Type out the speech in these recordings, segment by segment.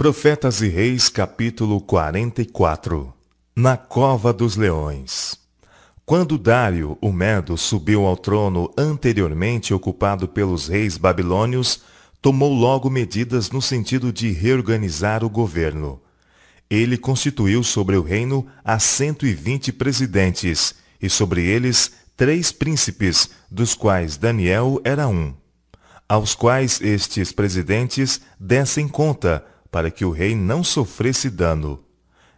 Profetas e Reis, capítulo 44 Na Cova dos Leões Quando Dário, o Medo, subiu ao trono anteriormente ocupado pelos reis babilônios, tomou logo medidas no sentido de reorganizar o governo. Ele constituiu sobre o reino a 120 presidentes, e sobre eles três príncipes, dos quais Daniel era um, aos quais estes presidentes dessem conta, para que o rei não sofresse dano.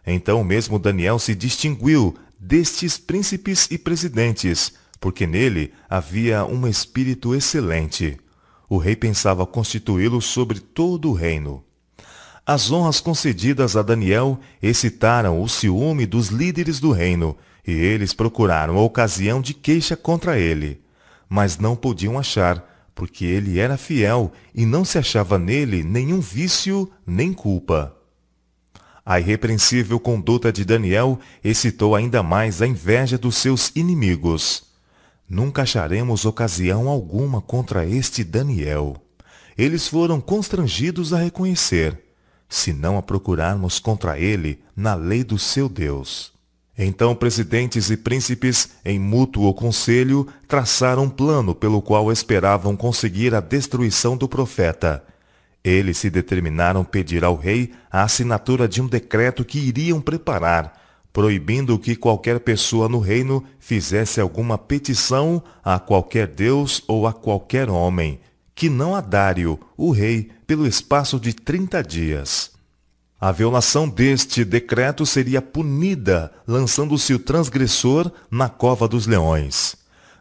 Então mesmo Daniel se distinguiu destes príncipes e presidentes, porque nele havia um espírito excelente. O rei pensava constituí-lo sobre todo o reino. As honras concedidas a Daniel excitaram o ciúme dos líderes do reino, e eles procuraram a ocasião de queixa contra ele. Mas não podiam achar, porque ele era fiel e não se achava nele nenhum vício nem culpa. A irrepreensível conduta de Daniel excitou ainda mais a inveja dos seus inimigos. Nunca acharemos ocasião alguma contra este Daniel. Eles foram constrangidos a reconhecer, se não a procurarmos contra ele na lei do seu Deus. Então presidentes e príncipes, em mútuo conselho, traçaram um plano pelo qual esperavam conseguir a destruição do profeta. Eles se determinaram pedir ao rei a assinatura de um decreto que iriam preparar, proibindo que qualquer pessoa no reino fizesse alguma petição a qualquer deus ou a qualquer homem, que não a Dário, o rei, pelo espaço de trinta dias. A violação deste decreto seria punida, lançando-se o transgressor na cova dos leões.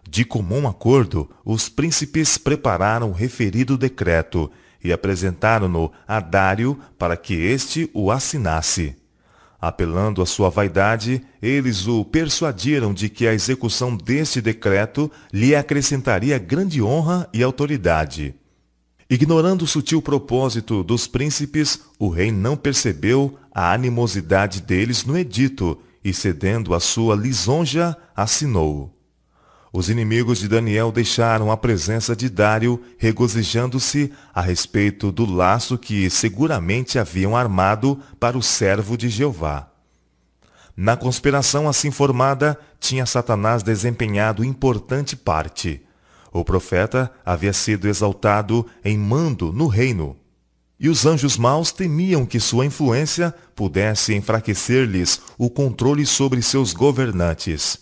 De comum acordo, os príncipes prepararam o referido decreto e apresentaram-no a Dário para que este o assinasse. Apelando à sua vaidade, eles o persuadiram de que a execução deste decreto lhe acrescentaria grande honra e autoridade. Ignorando o sutil propósito dos príncipes, o rei não percebeu a animosidade deles no edito e, cedendo à sua lisonja, assinou. Os inimigos de Daniel deixaram a presença de Dário, regozijando-se a respeito do laço que seguramente haviam armado para o servo de Jeová. Na conspiração assim formada, tinha Satanás desempenhado importante parte o profeta havia sido exaltado em mando no reino. E os anjos maus temiam que sua influência pudesse enfraquecer-lhes o controle sobre seus governantes.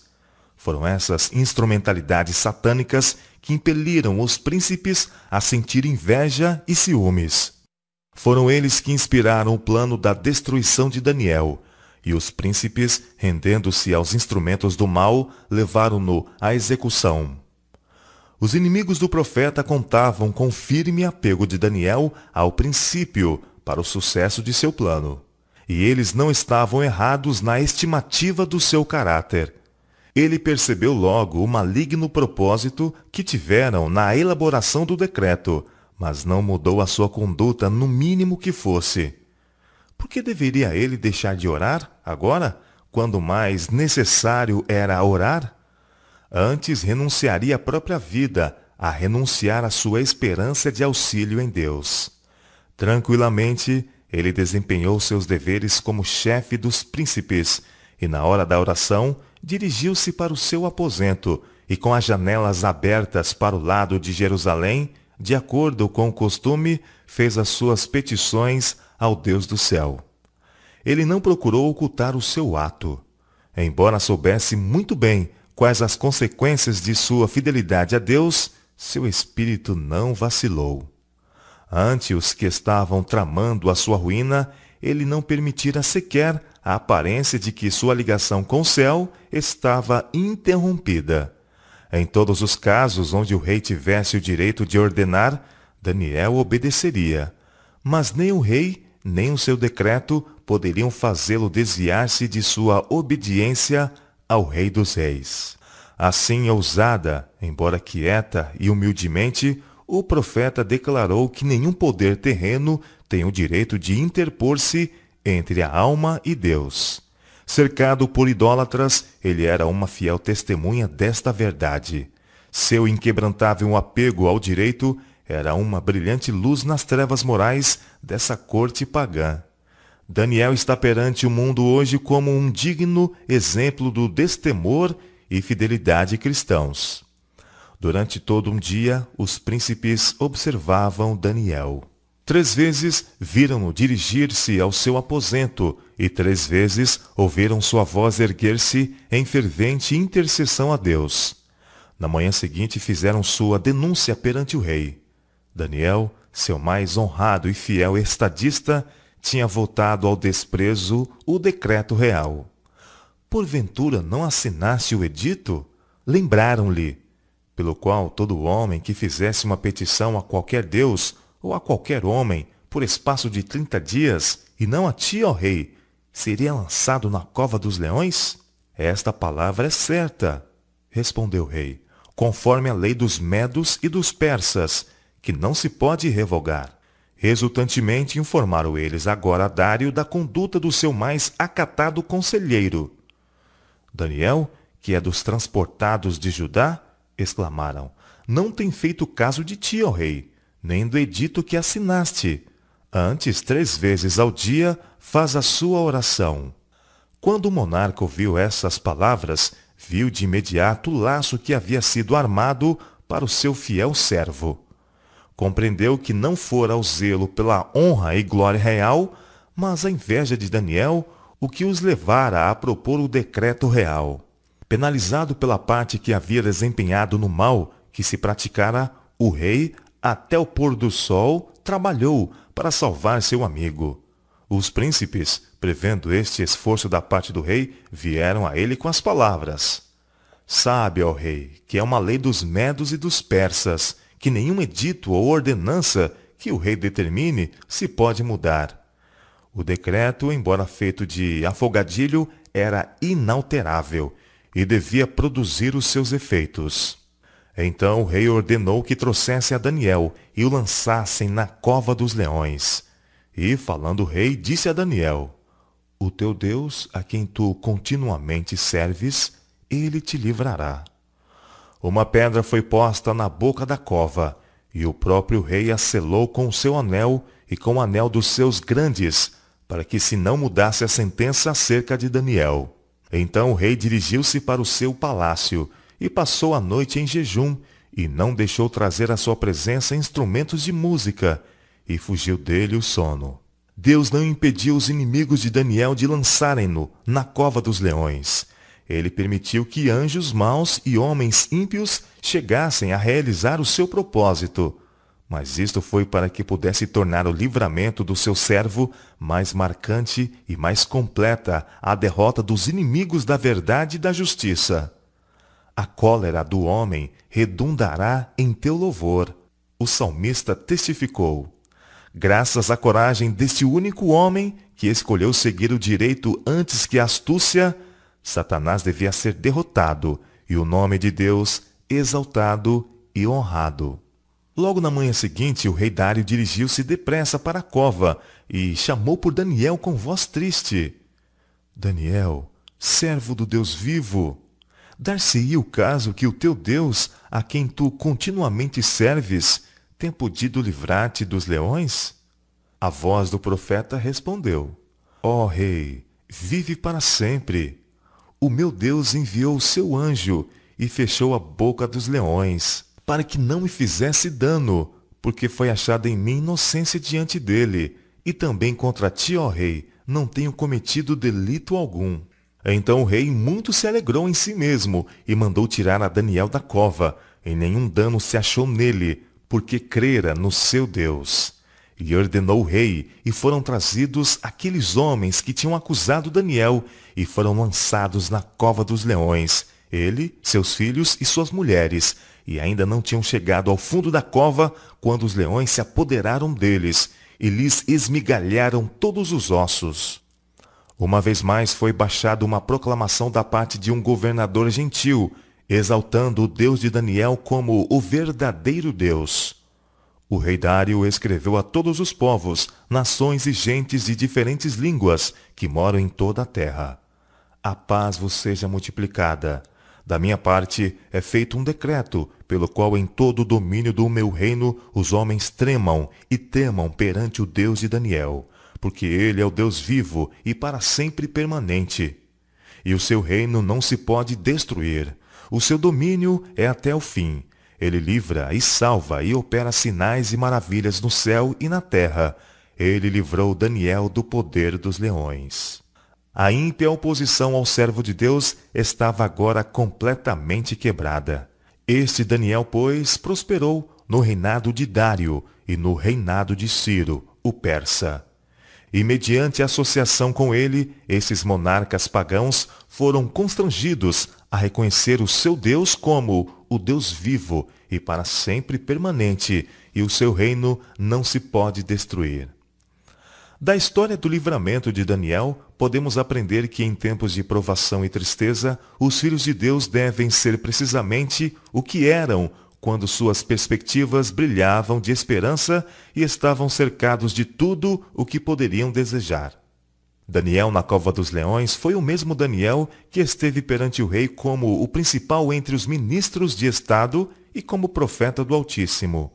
Foram essas instrumentalidades satânicas que impeliram os príncipes a sentir inveja e ciúmes. Foram eles que inspiraram o plano da destruição de Daniel, e os príncipes, rendendo-se aos instrumentos do mal, levaram-no à execução. Os inimigos do profeta contavam com firme apego de Daniel ao princípio para o sucesso de seu plano. E eles não estavam errados na estimativa do seu caráter. Ele percebeu logo o maligno propósito que tiveram na elaboração do decreto, mas não mudou a sua conduta no mínimo que fosse. Por que deveria ele deixar de orar agora, quando mais necessário era orar? antes renunciaria à própria vida, a renunciar à sua esperança de auxílio em Deus. Tranquilamente, ele desempenhou seus deveres como chefe dos príncipes e, na hora da oração, dirigiu-se para o seu aposento e, com as janelas abertas para o lado de Jerusalém, de acordo com o costume, fez as suas petições ao Deus do céu. Ele não procurou ocultar o seu ato. Embora soubesse muito bem quais as consequências de sua fidelidade a Deus, seu espírito não vacilou. Ante os que estavam tramando a sua ruína, ele não permitira sequer a aparência de que sua ligação com o céu estava interrompida. Em todos os casos onde o rei tivesse o direito de ordenar, Daniel obedeceria. Mas nem o rei, nem o seu decreto poderiam fazê-lo desviar-se de sua obediência ao Rei dos Reis. Assim ousada, é embora quieta e humildemente, o profeta declarou que nenhum poder terreno tem o direito de interpor-se entre a alma e Deus. Cercado por idólatras, ele era uma fiel testemunha desta verdade. Seu inquebrantável apego ao direito era uma brilhante luz nas trevas morais dessa corte pagã. Daniel está perante o mundo hoje como um digno exemplo do destemor e fidelidade cristãos. Durante todo um dia, os príncipes observavam Daniel. Três vezes viram-no dirigir-se ao seu aposento e três vezes ouviram sua voz erguer-se em fervente intercessão a Deus. Na manhã seguinte fizeram sua denúncia perante o rei. Daniel, seu mais honrado e fiel estadista, tinha votado ao desprezo o decreto real. Porventura não assinasse o edito? Lembraram-lhe, pelo qual todo homem que fizesse uma petição a qualquer Deus ou a qualquer homem por espaço de trinta dias, e não a ti, ó rei, seria lançado na cova dos leões? Esta palavra é certa, respondeu o rei, conforme a lei dos medos e dos persas, que não se pode revogar. Resultantemente informaram eles agora a Dário da conduta do seu mais acatado conselheiro. Daniel, que é dos transportados de Judá, exclamaram, não tem feito caso de ti, ó rei, nem do edito que assinaste. Antes, três vezes ao dia, faz a sua oração. Quando o monarca ouviu essas palavras, viu de imediato o laço que havia sido armado para o seu fiel servo compreendeu que não fora o zelo pela honra e glória real, mas a inveja de Daniel o que os levara a propor o decreto real. Penalizado pela parte que havia desempenhado no mal que se praticara, o rei, até o pôr do sol, trabalhou para salvar seu amigo. Os príncipes, prevendo este esforço da parte do rei, vieram a ele com as palavras. Sabe, ó rei, que é uma lei dos medos e dos persas, que nenhum edito ou ordenança que o rei determine se pode mudar. O decreto, embora feito de afogadilho, era inalterável e devia produzir os seus efeitos. Então o rei ordenou que trouxesse a Daniel e o lançassem na cova dos leões. E, falando o rei, disse a Daniel: O teu Deus, a quem tu continuamente serves, ele te livrará. Uma pedra foi posta na boca da cova, e o próprio rei a selou com o seu anel e com o anel dos seus grandes, para que se não mudasse a sentença acerca de Daniel. Então o rei dirigiu-se para o seu palácio, e passou a noite em jejum, e não deixou trazer à sua presença instrumentos de música, e fugiu dele o sono. Deus não impediu os inimigos de Daniel de lançarem-no na cova dos leões. Ele permitiu que anjos maus e homens ímpios chegassem a realizar o seu propósito. Mas isto foi para que pudesse tornar o livramento do seu servo mais marcante e mais completa a derrota dos inimigos da verdade e da justiça. A cólera do homem redundará em teu louvor. O salmista testificou. Graças à coragem deste único homem que escolheu seguir o direito antes que a astúcia, Satanás devia ser derrotado e o nome de Deus exaltado e honrado. Logo na manhã seguinte, o rei Dário dirigiu-se depressa para a cova e chamou por Daniel com voz triste. Daniel, servo do Deus vivo, dar-se-ia o caso que o teu Deus, a quem tu continuamente serves, tenha podido livrar-te dos leões? A voz do profeta respondeu, Ó oh, rei, vive para sempre o meu Deus enviou o seu anjo e fechou a boca dos leões, para que não me fizesse dano, porque foi achada em mim inocência diante dele, e também contra ti, ó rei, não tenho cometido delito algum. Então o rei muito se alegrou em si mesmo e mandou tirar a Daniel da cova, e nenhum dano se achou nele, porque crera no seu Deus. E ordenou o rei, e foram trazidos aqueles homens que tinham acusado Daniel, e foram lançados na cova dos leões, ele, seus filhos e suas mulheres, e ainda não tinham chegado ao fundo da cova quando os leões se apoderaram deles, e lhes esmigalharam todos os ossos. Uma vez mais foi baixada uma proclamação da parte de um governador gentil, exaltando o Deus de Daniel como o verdadeiro Deus. O rei Dário escreveu a todos os povos, nações e gentes de diferentes línguas que moram em toda a terra. A paz vos seja multiplicada. Da minha parte, é feito um decreto, pelo qual em todo o domínio do meu reino os homens tremam e temam perante o Deus de Daniel, porque ele é o Deus vivo e para sempre permanente. E o seu reino não se pode destruir. O seu domínio é até o fim, ele livra e salva e opera sinais e maravilhas no céu e na terra. Ele livrou Daniel do poder dos leões. A ímpia oposição ao servo de Deus estava agora completamente quebrada. Este Daniel, pois, prosperou no reinado de Dário e no reinado de Ciro, o persa. E mediante associação com ele, esses monarcas pagãos foram constrangidos a reconhecer o seu Deus como o Deus vivo e para sempre permanente, e o seu reino não se pode destruir. Da história do livramento de Daniel, podemos aprender que em tempos de provação e tristeza, os filhos de Deus devem ser precisamente o que eram quando suas perspectivas brilhavam de esperança e estavam cercados de tudo o que poderiam desejar. Daniel na cova dos leões foi o mesmo Daniel que esteve perante o rei como o principal entre os ministros de Estado e como profeta do Altíssimo.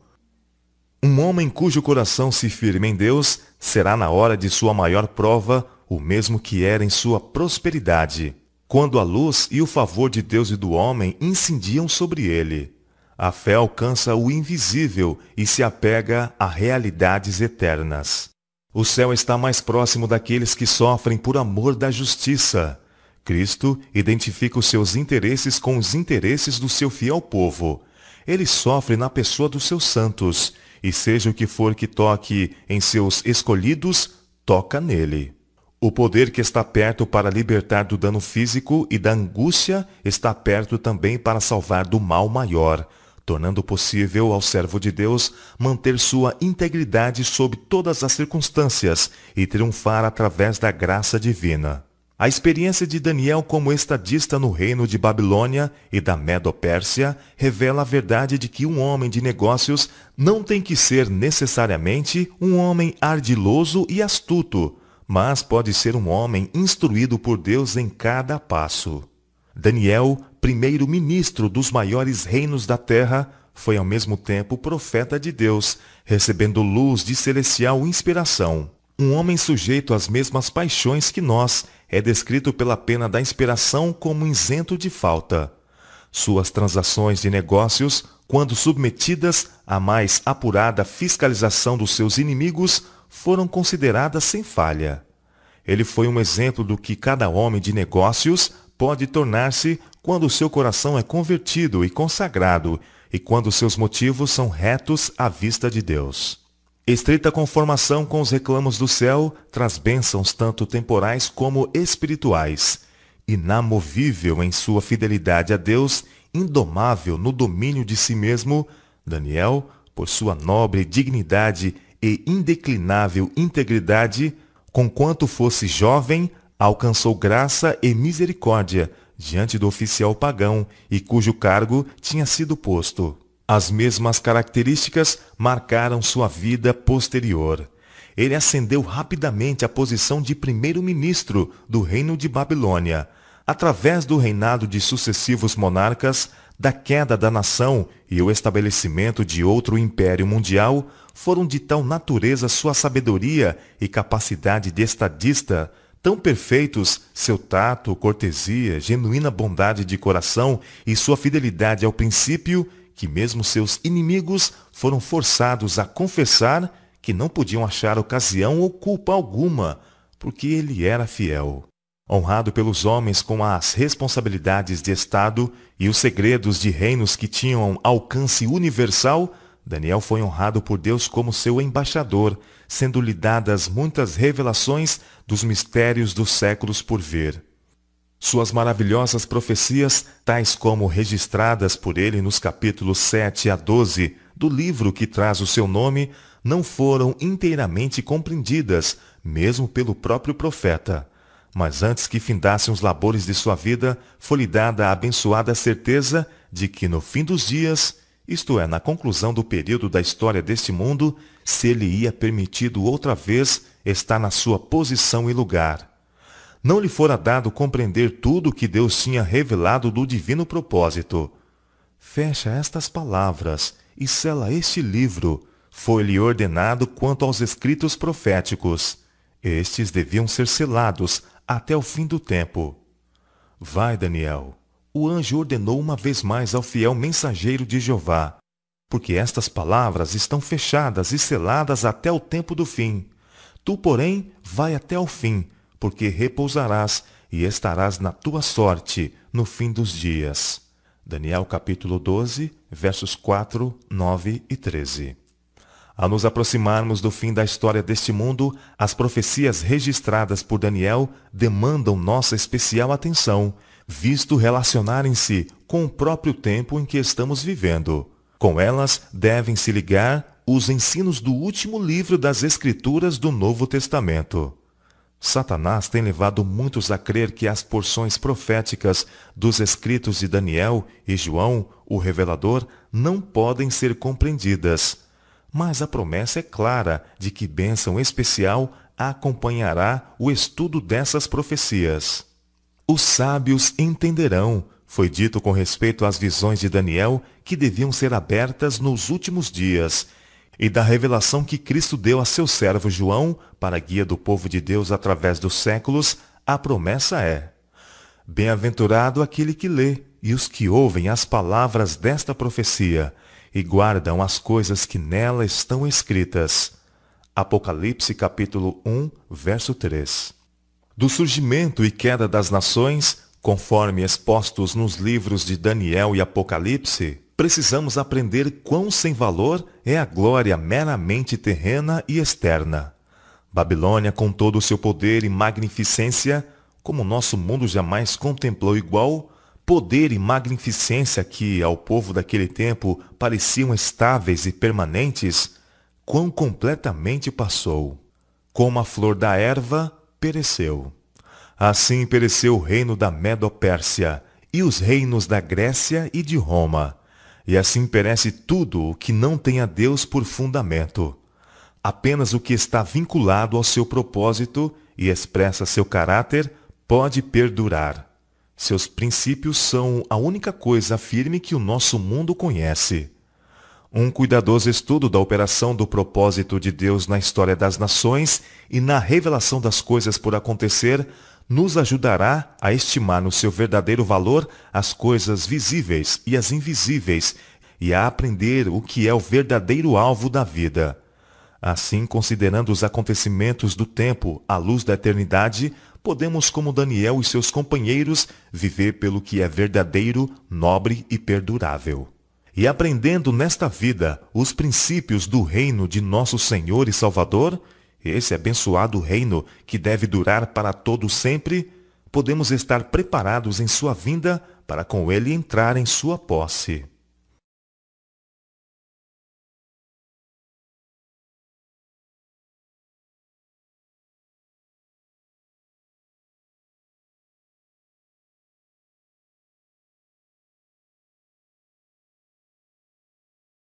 Um homem cujo coração se firme em Deus será na hora de sua maior prova o mesmo que era em sua prosperidade, quando a luz e o favor de Deus e do homem incendiam sobre ele. A fé alcança o invisível e se apega a realidades eternas. O céu está mais próximo daqueles que sofrem por amor da justiça. Cristo identifica os seus interesses com os interesses do seu fiel povo. Ele sofre na pessoa dos seus santos, e seja o que for que toque em seus escolhidos, toca nele. O poder que está perto para libertar do dano físico e da angústia está perto também para salvar do mal maior, tornando possível ao servo de Deus manter sua integridade sob todas as circunstâncias e triunfar através da graça divina. A experiência de Daniel como estadista no reino de Babilônia e da Medo-Pérsia revela a verdade de que um homem de negócios não tem que ser necessariamente um homem ardiloso e astuto, mas pode ser um homem instruído por Deus em cada passo. Daniel primeiro-ministro dos maiores reinos da terra, foi ao mesmo tempo profeta de Deus, recebendo luz de celestial inspiração. Um homem sujeito às mesmas paixões que nós é descrito pela pena da inspiração como isento de falta. Suas transações de negócios, quando submetidas à mais apurada fiscalização dos seus inimigos, foram consideradas sem falha. Ele foi um exemplo do que cada homem de negócios pode tornar-se quando seu coração é convertido e consagrado e quando seus motivos são retos à vista de Deus. Estreita conformação com os reclamos do céu traz bênçãos tanto temporais como espirituais. Inamovível em sua fidelidade a Deus, indomável no domínio de si mesmo, Daniel, por sua nobre dignidade e indeclinável integridade, conquanto fosse jovem, alcançou graça e misericórdia diante do oficial pagão e cujo cargo tinha sido posto. As mesmas características marcaram sua vida posterior. Ele ascendeu rapidamente à posição de primeiro-ministro do Reino de Babilônia, através do reinado de sucessivos monarcas, da queda da nação e o estabelecimento de outro império mundial, foram de tal natureza sua sabedoria e capacidade de estadista Tão perfeitos seu tato, cortesia, genuína bondade de coração e sua fidelidade ao princípio, que mesmo seus inimigos foram forçados a confessar que não podiam achar ocasião ou culpa alguma, porque ele era fiel. Honrado pelos homens com as responsabilidades de Estado e os segredos de reinos que tinham alcance universal, Daniel foi honrado por Deus como seu embaixador, sendo-lhe dadas muitas revelações dos mistérios dos séculos por ver. Suas maravilhosas profecias, tais como registradas por ele nos capítulos 7 a 12 do livro que traz o seu nome, não foram inteiramente compreendidas, mesmo pelo próprio profeta. Mas antes que findassem os labores de sua vida, foi-lhe dada a abençoada certeza de que no fim dos dias isto é, na conclusão do período da história deste mundo, se lhe ia permitido outra vez estar na sua posição e lugar. Não lhe fora dado compreender tudo o que Deus tinha revelado do divino propósito. Fecha estas palavras e sela este livro. Foi-lhe ordenado quanto aos escritos proféticos. Estes deviam ser selados até o fim do tempo. Vai, Daniel, o anjo ordenou uma vez mais ao fiel mensageiro de Jeová, porque estas palavras estão fechadas e seladas até o tempo do fim. Tu, porém, vai até o fim, porque repousarás e estarás na tua sorte no fim dos dias. Daniel capítulo 12, versos 4, 9 e 13. Ao nos aproximarmos do fim da história deste mundo, as profecias registradas por Daniel demandam nossa especial atenção visto relacionarem-se com o próprio tempo em que estamos vivendo. Com elas devem se ligar os ensinos do último livro das Escrituras do Novo Testamento. Satanás tem levado muitos a crer que as porções proféticas dos escritos de Daniel e João, o revelador, não podem ser compreendidas. Mas a promessa é clara de que bênção especial acompanhará o estudo dessas profecias. Os sábios entenderão, foi dito com respeito às visões de Daniel que deviam ser abertas nos últimos dias, e da revelação que Cristo deu a seu servo João, para guia do povo de Deus através dos séculos, a promessa é: Bem-aventurado aquele que lê e os que ouvem as palavras desta profecia e guardam as coisas que nela estão escritas. Apocalipse capítulo 1, verso 3 do surgimento e queda das nações, conforme expostos nos livros de Daniel e Apocalipse, precisamos aprender quão sem valor é a glória meramente terrena e externa. Babilônia, com todo o seu poder e magnificência, como nosso mundo jamais contemplou igual, poder e magnificência que ao povo daquele tempo pareciam estáveis e permanentes, quão completamente passou. Como a flor da erva, pereceu. Assim pereceu o reino da Medopérsia e os reinos da Grécia e de Roma. E assim perece tudo o que não tem a Deus por fundamento. Apenas o que está vinculado ao seu propósito e expressa seu caráter pode perdurar. Seus princípios são a única coisa firme que o nosso mundo conhece um cuidadoso estudo da operação do propósito de Deus na história das nações e na revelação das coisas por acontecer nos ajudará a estimar no seu verdadeiro valor as coisas visíveis e as invisíveis e a aprender o que é o verdadeiro alvo da vida. Assim, considerando os acontecimentos do tempo à luz da eternidade, podemos, como Daniel e seus companheiros, viver pelo que é verdadeiro, nobre e perdurável e aprendendo nesta vida os princípios do reino de nosso Senhor e Salvador, esse abençoado reino que deve durar para todo sempre, podemos estar preparados em sua vinda para com ele entrar em sua posse.